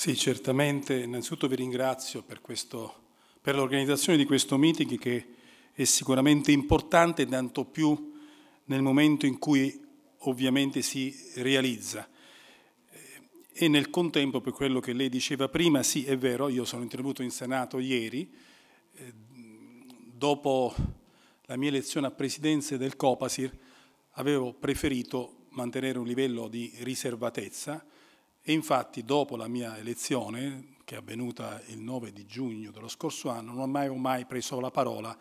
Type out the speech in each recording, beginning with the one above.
Sì, certamente. Innanzitutto vi ringrazio per, per l'organizzazione di questo meeting che è sicuramente importante, tanto più nel momento in cui ovviamente si realizza. E nel contempo, per quello che lei diceva prima, sì, è vero, io sono intervenuto in Senato ieri, eh, dopo la mia elezione a presidenza del Copasir, avevo preferito mantenere un livello di riservatezza, e infatti dopo la mia elezione, che è avvenuta il 9 di giugno dello scorso anno, non ho mai, mai preso la parola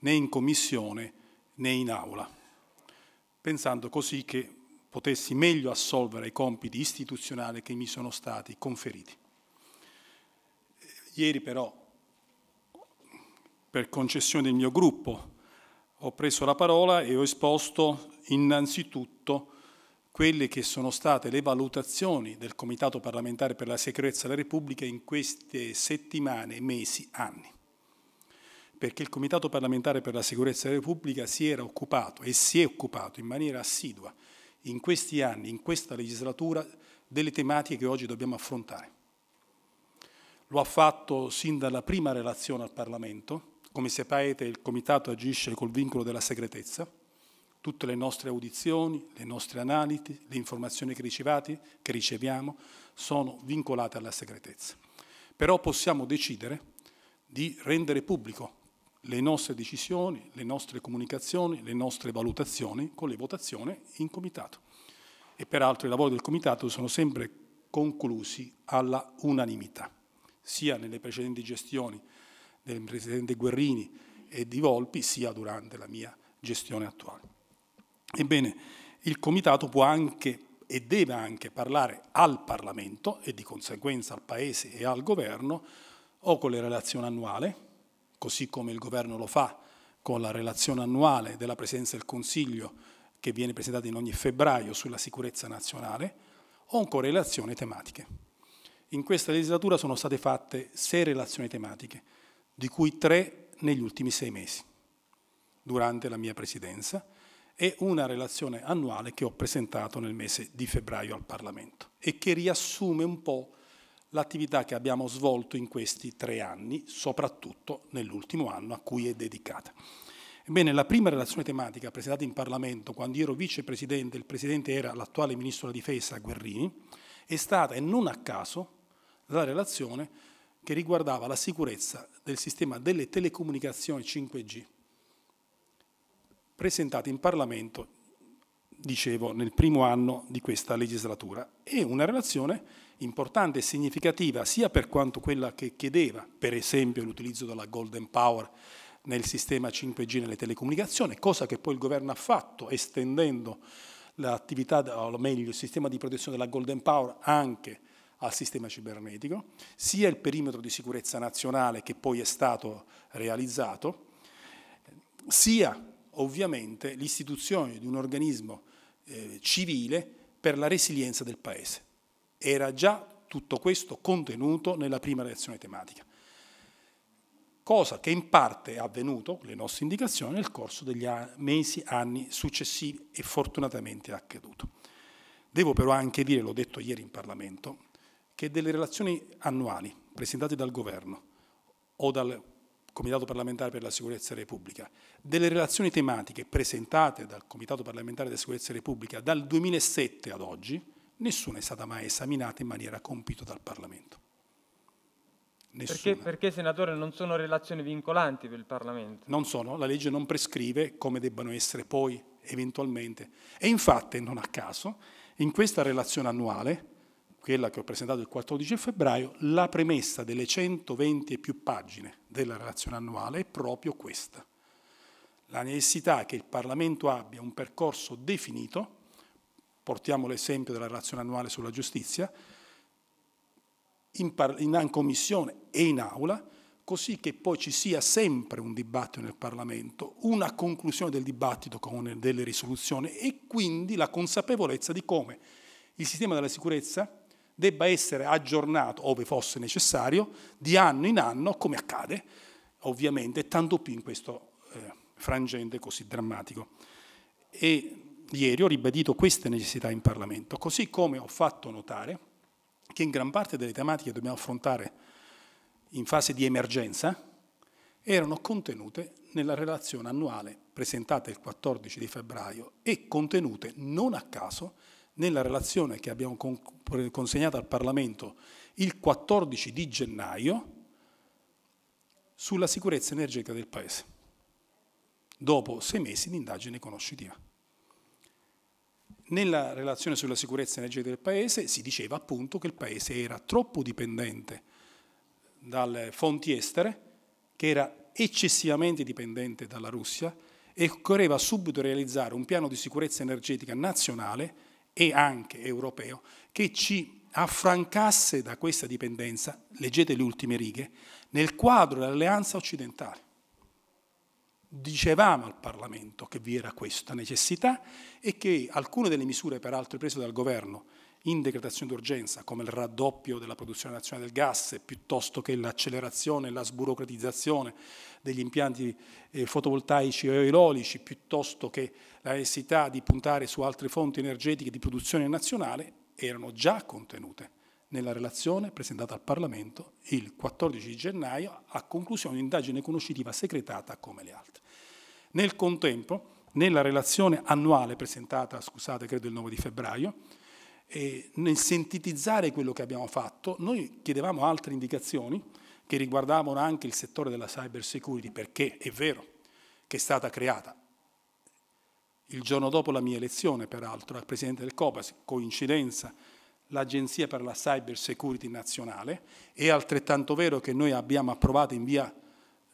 né in commissione né in aula, pensando così che potessi meglio assolvere i compiti istituzionali che mi sono stati conferiti. Ieri però, per concessione del mio gruppo, ho preso la parola e ho esposto innanzitutto quelle che sono state le valutazioni del Comitato parlamentare per la sicurezza della Repubblica in queste settimane, mesi, anni. Perché il Comitato parlamentare per la sicurezza della Repubblica si era occupato e si è occupato in maniera assidua in questi anni, in questa legislatura, delle tematiche che oggi dobbiamo affrontare. Lo ha fatto sin dalla prima relazione al Parlamento, come sapete il Comitato agisce col vincolo della segretezza, tutte le nostre audizioni, le nostre analisi, le informazioni che, ricevate, che riceviamo sono vincolate alla segretezza. Però possiamo decidere di rendere pubblico le nostre decisioni, le nostre comunicazioni, le nostre valutazioni con le votazioni in comitato. E peraltro i lavori del comitato sono sempre conclusi alla unanimità, sia nelle precedenti gestioni del Presidente Guerrini e di Volpi, sia durante la mia gestione attuale. Ebbene, il Comitato può anche e deve anche parlare al Parlamento e di conseguenza al Paese e al Governo o con le relazioni annuali, così come il Governo lo fa con la relazione annuale della Presidenza del Consiglio che viene presentata in ogni febbraio sulla sicurezza nazionale, o con relazioni tematiche. In questa legislatura sono state fatte sei relazioni tematiche, di cui tre negli ultimi sei mesi, durante la mia presidenza, e una relazione annuale che ho presentato nel mese di febbraio al Parlamento e che riassume un po' l'attività che abbiamo svolto in questi tre anni, soprattutto nell'ultimo anno a cui è dedicata. Ebbene, la prima relazione tematica presentata in Parlamento quando io ero vicepresidente, il presidente era l'attuale ministro della difesa Guerrini, è stata, e non a caso, la relazione che riguardava la sicurezza del sistema delle telecomunicazioni 5G presentata in Parlamento, dicevo, nel primo anno di questa legislatura. È una relazione importante e significativa sia per quanto quella che chiedeva, per esempio l'utilizzo della Golden Power nel sistema 5G nelle telecomunicazioni, cosa che poi il governo ha fatto estendendo l'attività, o meglio il sistema di protezione della Golden Power anche al sistema cibernetico, sia il perimetro di sicurezza nazionale che poi è stato realizzato, sia ovviamente l'istituzione di un organismo eh, civile per la resilienza del Paese. Era già tutto questo contenuto nella prima relazione tematica, cosa che in parte è avvenuto, le nostre indicazioni, nel corso degli mesi, anni successivi e fortunatamente è accaduto. Devo però anche dire, l'ho detto ieri in Parlamento, che delle relazioni annuali presentate dal governo o dal Comitato parlamentare per la sicurezza Repubblica, delle relazioni tematiche presentate dal Comitato parlamentare della sicurezza Repubblica dal 2007 ad oggi, nessuna è stata mai esaminata in maniera compiuta dal Parlamento. Perché, perché, senatore, non sono relazioni vincolanti per il Parlamento? Non sono, la legge non prescrive come debbano essere poi eventualmente. E infatti, non a caso, in questa relazione annuale quella che ho presentato il 14 febbraio, la premessa delle 120 e più pagine della relazione annuale è proprio questa. La necessità che il Parlamento abbia un percorso definito, portiamo l'esempio della relazione annuale sulla giustizia, in, in commissione e in aula, così che poi ci sia sempre un dibattito nel Parlamento, una conclusione del dibattito con delle risoluzioni e quindi la consapevolezza di come il sistema della sicurezza debba essere aggiornato, ove fosse necessario, di anno in anno, come accade, ovviamente, tanto più in questo eh, frangente così drammatico. E ieri ho ribadito queste necessità in Parlamento, così come ho fatto notare che in gran parte delle tematiche che dobbiamo affrontare in fase di emergenza erano contenute nella relazione annuale presentata il 14 di febbraio e contenute non a caso nella relazione che abbiamo consegnato al Parlamento il 14 di gennaio sulla sicurezza energetica del Paese, dopo sei mesi di indagine conoscitiva. Nella relazione sulla sicurezza energetica del Paese si diceva appunto che il Paese era troppo dipendente dalle fonti estere, che era eccessivamente dipendente dalla Russia e occorreva subito realizzare un piano di sicurezza energetica nazionale e anche europeo che ci affrancasse da questa dipendenza, leggete le ultime righe, nel quadro dell'alleanza occidentale. Dicevamo al Parlamento che vi era questa necessità e che alcune delle misure peraltro prese dal governo in decretazione d'urgenza, come il raddoppio della produzione nazionale del gas, piuttosto che l'accelerazione e la sburocratizzazione degli impianti eh, fotovoltaici o eolici, piuttosto che la necessità di puntare su altre fonti energetiche di produzione nazionale, erano già contenute nella relazione presentata al Parlamento il 14 gennaio a conclusione di un'indagine conoscitiva segretata come le altre. Nel contempo, nella relazione annuale presentata, scusate, credo il 9 di febbraio, e nel sintetizzare quello che abbiamo fatto, noi chiedevamo altre indicazioni che riguardavano anche il settore della cyber security, perché è vero che è stata creata. Il giorno dopo la mia elezione, peraltro, al Presidente del COPAS, coincidenza, l'Agenzia per la Cyber Security Nazionale, è altrettanto vero che noi abbiamo approvato in via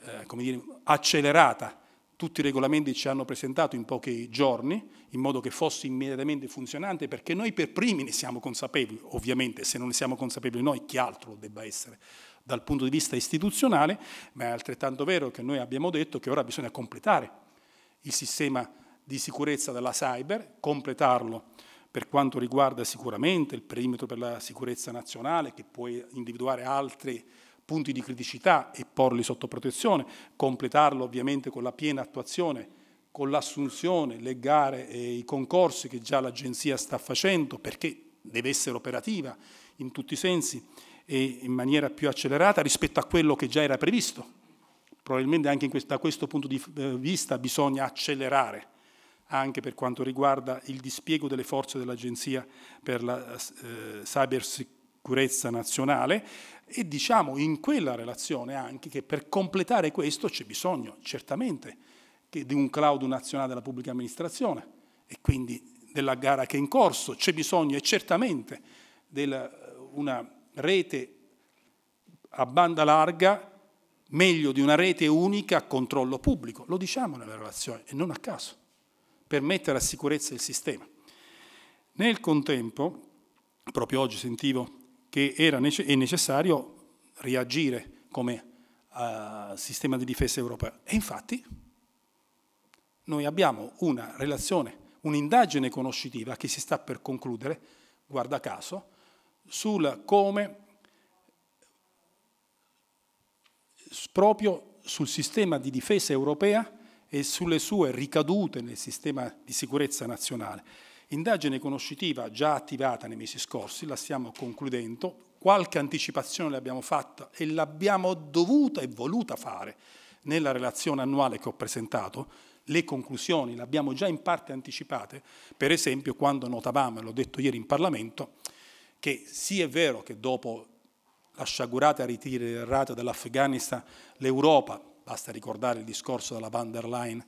eh, dire, accelerata tutti i regolamenti ci hanno presentato in pochi giorni, in modo che fosse immediatamente funzionante, perché noi per primi ne siamo consapevoli, ovviamente se non ne siamo consapevoli noi, chi altro lo debba essere dal punto di vista istituzionale, ma è altrettanto vero che noi abbiamo detto che ora bisogna completare il sistema di sicurezza della cyber, completarlo per quanto riguarda sicuramente il perimetro per la sicurezza nazionale, che può individuare altri punti di criticità e porli sotto protezione, completarlo ovviamente con la piena attuazione, con l'assunzione, le gare e i concorsi che già l'agenzia sta facendo perché deve essere operativa in tutti i sensi e in maniera più accelerata rispetto a quello che già era previsto. Probabilmente anche questo, da questo punto di eh, vista bisogna accelerare anche per quanto riguarda il dispiego delle forze dell'Agenzia per la eh, eh cyber, sicurezza nazionale e diciamo in quella relazione anche che per completare questo c'è bisogno certamente di un cloud nazionale della pubblica amministrazione e quindi della gara che è in corso, c'è bisogno e certamente di eh, una rete a banda larga meglio di una rete unica a controllo pubblico, lo diciamo nella relazione e non a caso, per mettere a sicurezza il sistema. Nel contempo, proprio oggi sentivo che era è necessario reagire come uh, sistema di difesa europeo. E infatti noi abbiamo una relazione, un'indagine conoscitiva che si sta per concludere, guarda caso, sul come proprio sul sistema di difesa europea e sulle sue ricadute nel sistema di sicurezza nazionale. Indagine conoscitiva già attivata nei mesi scorsi, la stiamo concludendo, qualche anticipazione l'abbiamo fatta e l'abbiamo dovuta e voluta fare nella relazione annuale che ho presentato, le conclusioni le abbiamo già in parte anticipate, per esempio quando notavamo, e l'ho detto ieri in Parlamento, che sì è vero che dopo la sciagurata ritiro errata dall'Afghanistan l'Europa, basta ricordare il discorso della van der Leyen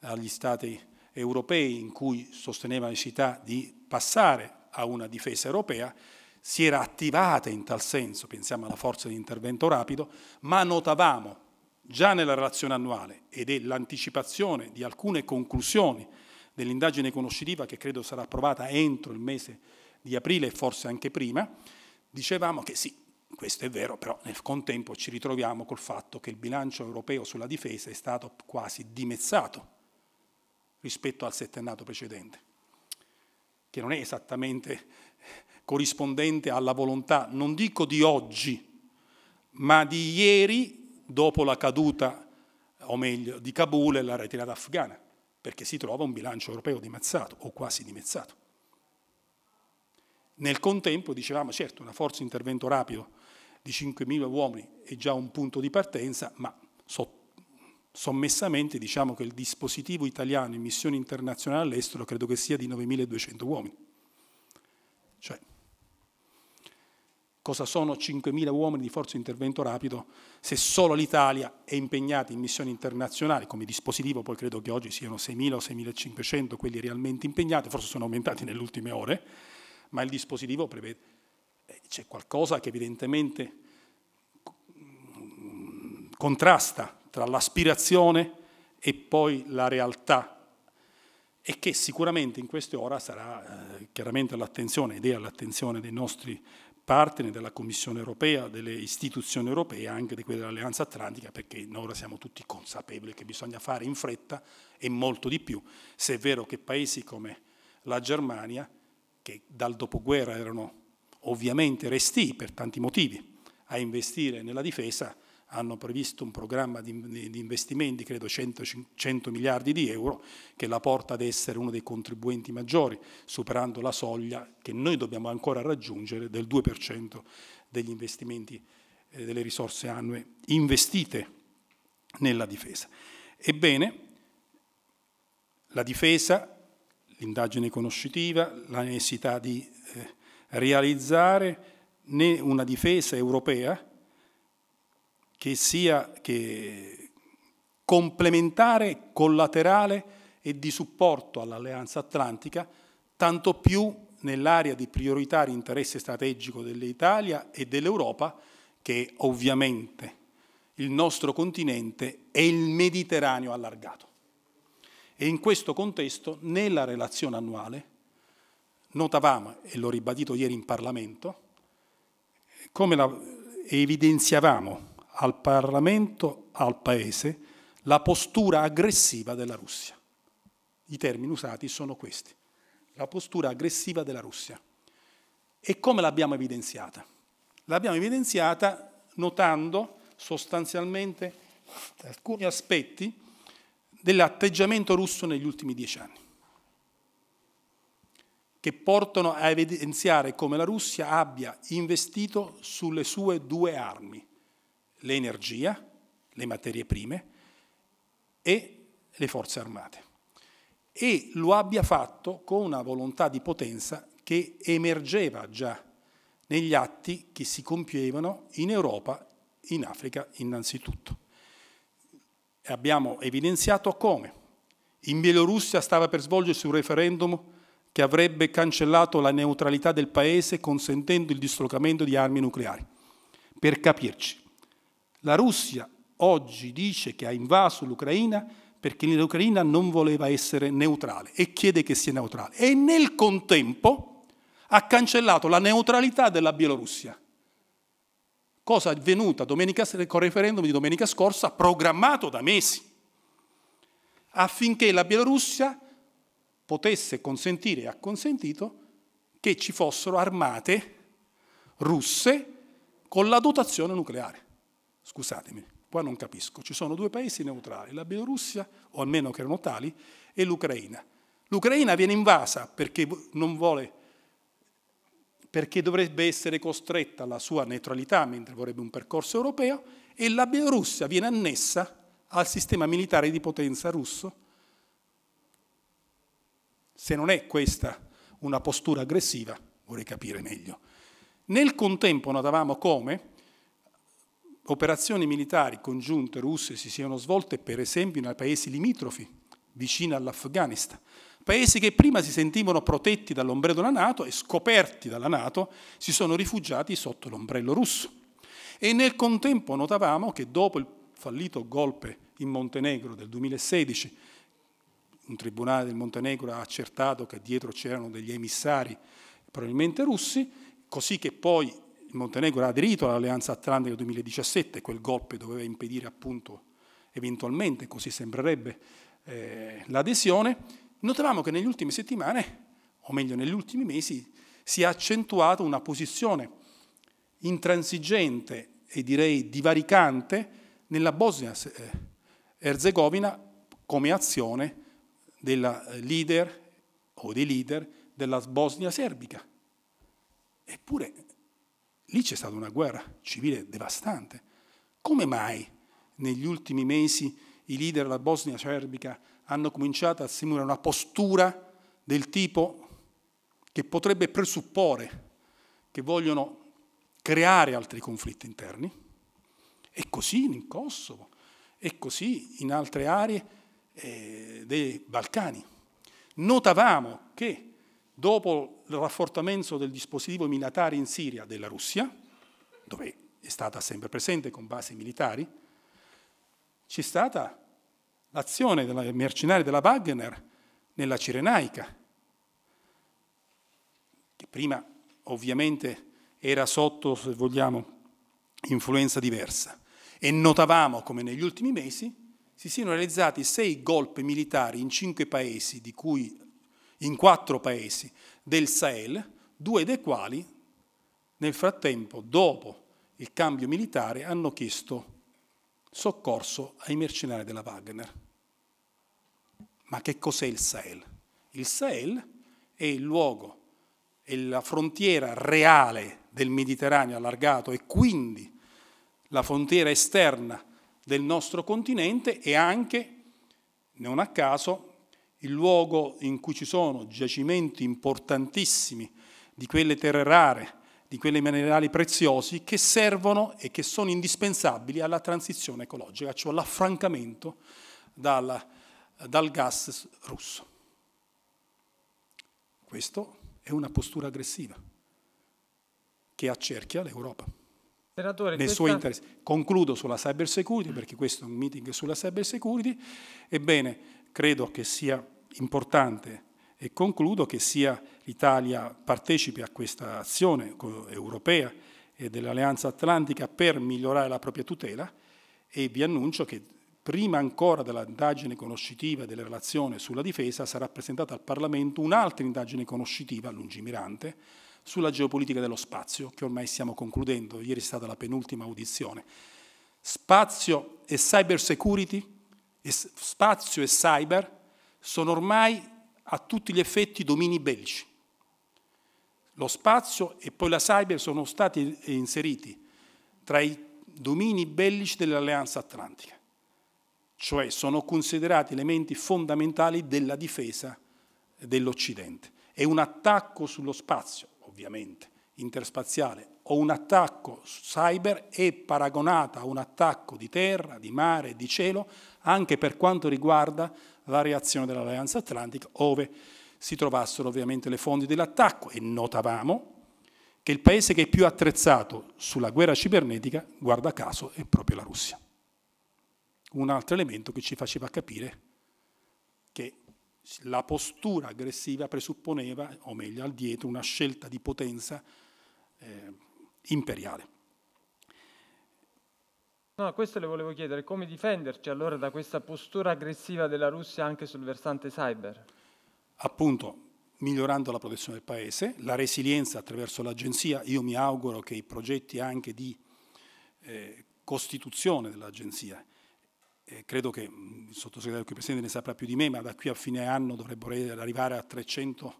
agli stati Uniti, europei in cui sosteneva la necessità di passare a una difesa europea, si era attivata in tal senso, pensiamo alla forza di intervento rapido, ma notavamo già nella relazione annuale, ed è l'anticipazione di alcune conclusioni dell'indagine conoscitiva che credo sarà approvata entro il mese di aprile e forse anche prima, dicevamo che sì, questo è vero, però nel contempo ci ritroviamo col fatto che il bilancio europeo sulla difesa è stato quasi dimezzato rispetto al settennato precedente, che non è esattamente corrispondente alla volontà, non dico di oggi, ma di ieri dopo la caduta, o meglio, di Kabul e la ritirata afghana, perché si trova un bilancio europeo dimezzato o quasi dimezzato. Nel contempo, dicevamo, certo, una forza di intervento rapido di 5.000 uomini è già un punto di partenza, ma sotto sommessamente diciamo che il dispositivo italiano in missione internazionale all'estero credo che sia di 9.200 uomini. Cioè, cosa sono 5.000 uomini di forza intervento rapido se solo l'Italia è impegnata in missioni internazionali, come dispositivo poi credo che oggi siano 6.000 o 6.500 quelli realmente impegnati, forse sono aumentati nelle ultime ore, ma il dispositivo prevede, eh, c'è qualcosa che evidentemente mm, contrasta tra l'aspirazione e poi la realtà e che sicuramente in queste ore sarà eh, chiaramente all'attenzione ed è all'attenzione dei nostri partner della Commissione europea, delle istituzioni europee, anche di quelle dell'Alleanza Atlantica, perché noi ora siamo tutti consapevoli che bisogna fare in fretta e molto di più, se è vero che paesi come la Germania, che dal dopoguerra erano ovviamente resti per tanti motivi a investire nella difesa, hanno previsto un programma di, di investimenti, credo 100, 100 miliardi di euro, che la porta ad essere uno dei contribuenti maggiori, superando la soglia che noi dobbiamo ancora raggiungere del 2% degli investimenti, eh, delle risorse annue investite nella difesa. Ebbene, la difesa, l'indagine conoscitiva, la necessità di eh, realizzare né una difesa europea che sia che complementare, collaterale e di supporto all'Alleanza Atlantica, tanto più nell'area di prioritario interesse strategico dell'Italia e dell'Europa, che ovviamente il nostro continente è il Mediterraneo allargato. E in questo contesto, nella relazione annuale, notavamo, e l'ho ribadito ieri in Parlamento, come la, evidenziavamo al Parlamento, al Paese, la postura aggressiva della Russia. I termini usati sono questi, la postura aggressiva della Russia. E come l'abbiamo evidenziata? L'abbiamo evidenziata notando sostanzialmente alcuni aspetti dell'atteggiamento russo negli ultimi dieci anni, che portano a evidenziare come la Russia abbia investito sulle sue due armi, l'energia, le materie prime e le forze armate. E lo abbia fatto con una volontà di potenza che emergeva già negli atti che si compievano in Europa, in Africa innanzitutto. Abbiamo evidenziato come. In Bielorussia stava per svolgersi un referendum che avrebbe cancellato la neutralità del paese consentendo il dislocamento di armi nucleari. Per capirci, la Russia oggi dice che ha invaso l'Ucraina perché l'Ucraina non voleva essere neutrale e chiede che sia neutrale. E nel contempo ha cancellato la neutralità della Bielorussia, cosa avvenuta domenica, con il referendum di domenica scorsa, programmato da mesi, affinché la Bielorussia potesse consentire e ha consentito che ci fossero armate russe con la dotazione nucleare. Scusatemi, qua non capisco. Ci sono due paesi neutrali, la Bielorussia, o almeno che erano tali, e l'Ucraina. L'Ucraina viene invasa perché non vuole perché dovrebbe essere costretta alla sua neutralità mentre vorrebbe un percorso europeo e la Bielorussia viene annessa al sistema militare di potenza russo. Se non è questa una postura aggressiva, vorrei capire meglio. Nel contempo notavamo come operazioni militari congiunte russe si siano svolte per esempio nei paesi limitrofi, vicino all'Afghanistan, paesi che prima si sentivano protetti dall'ombrello della Nato e scoperti dalla Nato si sono rifugiati sotto l'ombrello russo. E nel contempo notavamo che dopo il fallito golpe in Montenegro del 2016, un tribunale del Montenegro ha accertato che dietro c'erano degli emissari probabilmente russi, così che poi il Montenegro ha aderito all'Alleanza Atlantica 2017, quel golpe doveva impedire appunto eventualmente, così sembrerebbe, eh, l'adesione, notavamo che negli ultime settimane, o meglio negli ultimi mesi, si è accentuata una posizione intransigente e direi divaricante nella Bosnia-Herzegovina come azione della eh, leader o dei leader della Bosnia serbica. Eppure Lì c'è stata una guerra civile devastante. Come mai negli ultimi mesi i leader della Bosnia Serbica hanno cominciato a simulare una postura del tipo che potrebbe presupporre che vogliono creare altri conflitti interni? E così in Kosovo, e così in altre aree eh, dei Balcani. Notavamo che dopo il rafforzamento del dispositivo militare in Siria della Russia, dove è stata sempre presente con basi militari, c'è stata l'azione dei mercenari della Wagner nella Cirenaica, che prima ovviamente era sotto, se vogliamo, influenza diversa. E notavamo come negli ultimi mesi si siano realizzati sei golpe militari in cinque paesi, di cui in quattro paesi del Sahel, due dei quali nel frattempo, dopo il cambio militare, hanno chiesto soccorso ai mercenari della Wagner. Ma che cos'è il Sahel? Il Sahel è il luogo, è la frontiera reale del Mediterraneo allargato e quindi la frontiera esterna del nostro continente e anche, non a caso, il luogo in cui ci sono giacimenti importantissimi di quelle terre rare, di quei minerali preziosi che servono e che sono indispensabili alla transizione ecologica, cioè all'affrancamento dal, dal gas russo. Questa è una postura aggressiva che accerchia l'Europa. Senatore, nei questa... suoi interessi. Concludo sulla cyber security, perché questo è un meeting sulla cyber security. Ebbene, credo che sia importante e concludo che sia l'Italia partecipe a questa azione europea e dell'Alleanza Atlantica per migliorare la propria tutela e vi annuncio che prima ancora dell'indagine conoscitiva e delle relazioni sulla difesa sarà presentata al Parlamento un'altra indagine conoscitiva lungimirante sulla geopolitica dello spazio, che ormai stiamo concludendo, ieri è stata la penultima audizione. Spazio e cyber security spazio e cyber sono ormai a tutti gli effetti domini bellici. Lo spazio e poi la cyber sono stati inseriti tra i domini bellici dell'Alleanza Atlantica, cioè sono considerati elementi fondamentali della difesa dell'Occidente. È un attacco sullo spazio, ovviamente, interspaziale, o un attacco cyber è paragonato a un attacco di terra, di mare, di cielo, anche per quanto riguarda la reazione dell'Alleanza Atlantica, ove si trovassero ovviamente le fonti dell'attacco e notavamo che il paese che è più attrezzato sulla guerra cibernetica, guarda caso, è proprio la Russia. Un altro elemento che ci faceva capire che la postura aggressiva presupponeva, o meglio, al dietro una scelta di potenza eh, imperiale. No, questo le volevo chiedere, come difenderci allora da questa postura aggressiva della Russia anche sul versante cyber? Appunto, migliorando la protezione del Paese, la resilienza attraverso l'Agenzia, io mi auguro che i progetti anche di eh, costituzione dell'Agenzia, eh, credo che mm, il sottosegretario qui presente ne saprà più di me, ma da qui a fine anno dovrebbero arrivare a 300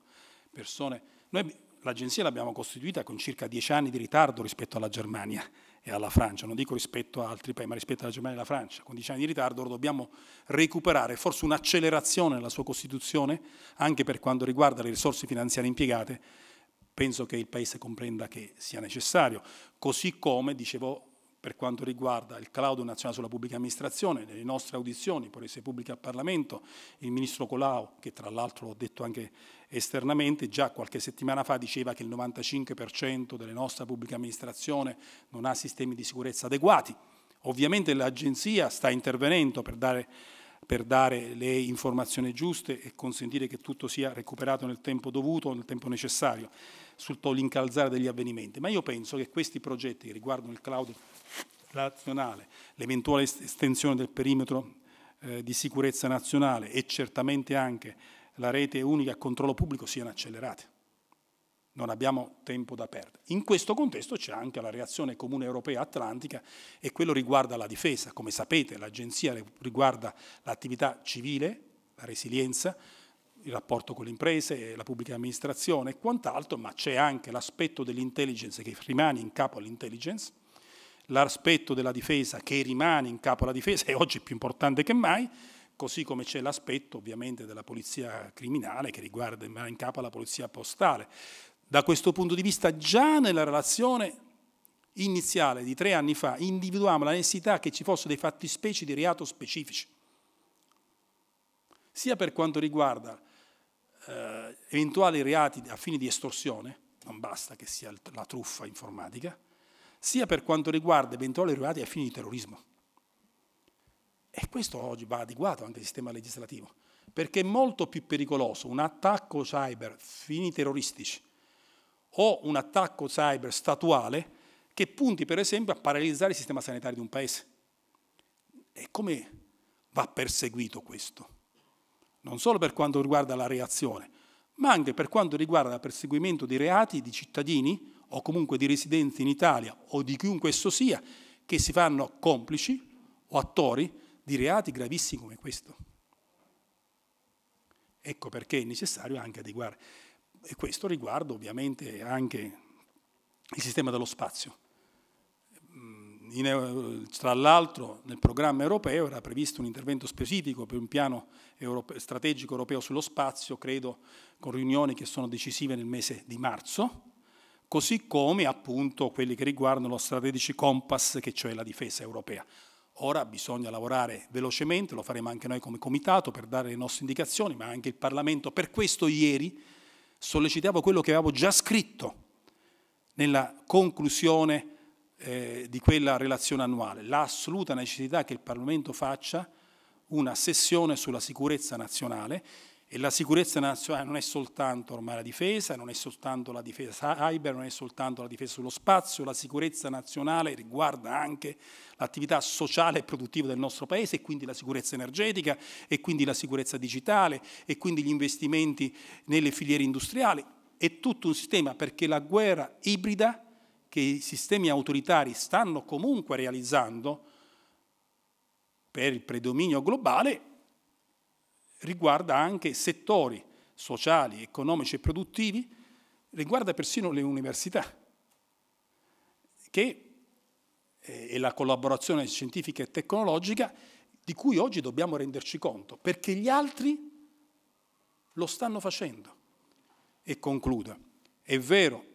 persone. Noi l'Agenzia l'abbiamo costituita con circa 10 anni di ritardo rispetto alla Germania, e alla Francia, non dico rispetto a altri paesi, ma rispetto alla Germania e alla Francia, con 10 anni di ritardo dobbiamo recuperare forse un'accelerazione nella sua Costituzione, anche per quanto riguarda le risorse finanziarie impiegate, penso che il Paese comprenda che sia necessario, così come, dicevo per quanto riguarda il cloud nazionale sulla pubblica amministrazione, nelle nostre audizioni, poi se pubblica al Parlamento, il ministro Colau, che tra l'altro l'ho detto anche esternamente, già qualche settimana fa diceva che il 95% della nostra pubblica amministrazione non ha sistemi di sicurezza adeguati. Ovviamente l'agenzia sta intervenendo per dare, per dare le informazioni giuste e consentire che tutto sia recuperato nel tempo dovuto, nel tempo necessario sul l'incalzare degli avvenimenti, ma io penso che questi progetti che riguardano il cloud nazionale, l'eventuale estensione del perimetro eh, di sicurezza nazionale e certamente anche la rete unica a controllo pubblico siano accelerati. Non abbiamo tempo da perdere. In questo contesto c'è anche la reazione comune europea atlantica e quello riguarda la difesa. Come sapete l'agenzia riguarda l'attività civile, la resilienza, il rapporto con le imprese, la pubblica amministrazione e quant'altro, ma c'è anche l'aspetto dell'intelligence che rimane in capo all'intelligence, l'aspetto della difesa che rimane in capo alla difesa e oggi è più importante che mai, così come c'è l'aspetto ovviamente della polizia criminale che riguarda in capo alla polizia postale. Da questo punto di vista già nella relazione iniziale di tre anni fa individuavamo la necessità che ci fossero dei fattispecie di reato specifici, sia per quanto riguarda eh, eventuali reati a fini di estorsione, non basta che sia la truffa informatica, sia per quanto riguarda eventuali reati a fini di terrorismo. E questo oggi va adeguato anche il sistema legislativo, perché è molto più pericoloso un attacco cyber fini terroristici o un attacco cyber statuale che punti per esempio a paralizzare il sistema sanitario di un paese. E come va perseguito questo? non solo per quanto riguarda la reazione, ma anche per quanto riguarda il perseguimento di reati di cittadini o comunque di residenti in Italia o di chiunque esso sia, che si fanno complici o attori di reati gravissimi come questo. Ecco perché è necessario anche adeguare. E questo riguarda ovviamente anche il sistema dello spazio in, tra l'altro nel programma europeo era previsto un intervento specifico per un piano europeo, strategico europeo sullo spazio, credo con riunioni che sono decisive nel mese di marzo, così come appunto quelli che riguardano lo strategic compass, che cioè la difesa europea. Ora bisogna lavorare velocemente, lo faremo anche noi come comitato per dare le nostre indicazioni, ma anche il Parlamento. Per questo ieri sollecitavo quello che avevo già scritto nella conclusione eh, di quella relazione annuale, l'assoluta necessità che il Parlamento faccia una sessione sulla sicurezza nazionale e la sicurezza nazionale non è soltanto ormai la difesa, non è soltanto la difesa cyber, non è soltanto la difesa sullo spazio, la sicurezza nazionale riguarda anche l'attività sociale e produttiva del nostro Paese e quindi la sicurezza energetica e quindi la sicurezza digitale e quindi gli investimenti nelle filiere industriali. È tutto un sistema perché la guerra ibrida che i sistemi autoritari stanno comunque realizzando per il predominio globale riguarda anche settori sociali, economici e produttivi, riguarda persino le università, che è eh, la collaborazione scientifica e tecnologica di cui oggi dobbiamo renderci conto, perché gli altri lo stanno facendo. E concludo. È vero,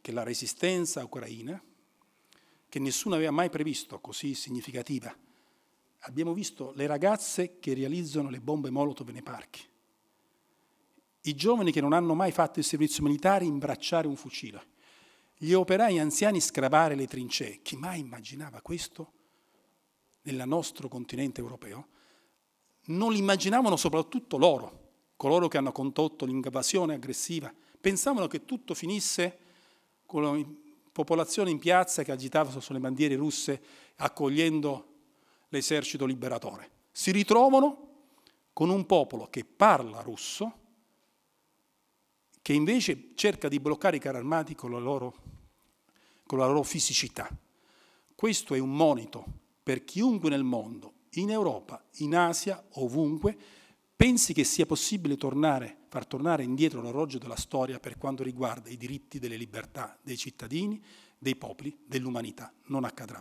che la resistenza ucraina, che nessuno aveva mai previsto così significativa, abbiamo visto le ragazze che realizzano le bombe Molotov nei parchi, i giovani che non hanno mai fatto il servizio militare imbracciare un fucile, gli operai anziani scavare le trincee. Chi mai immaginava questo nel nostro continente europeo? Non l'immaginavano soprattutto loro, coloro che hanno condotto l'invasione aggressiva. Pensavano che tutto finisse con la popolazione in piazza che agitava sulle bandiere russe accogliendo l'esercito liberatore. Si ritrovano con un popolo che parla russo, che invece cerca di bloccare i carri armati con la loro, con la loro fisicità. Questo è un monito per chiunque nel mondo, in Europa, in Asia, ovunque, pensi che sia possibile tornare far tornare indietro l'orologio della storia per quanto riguarda i diritti delle libertà dei cittadini, dei popoli, dell'umanità. Non accadrà.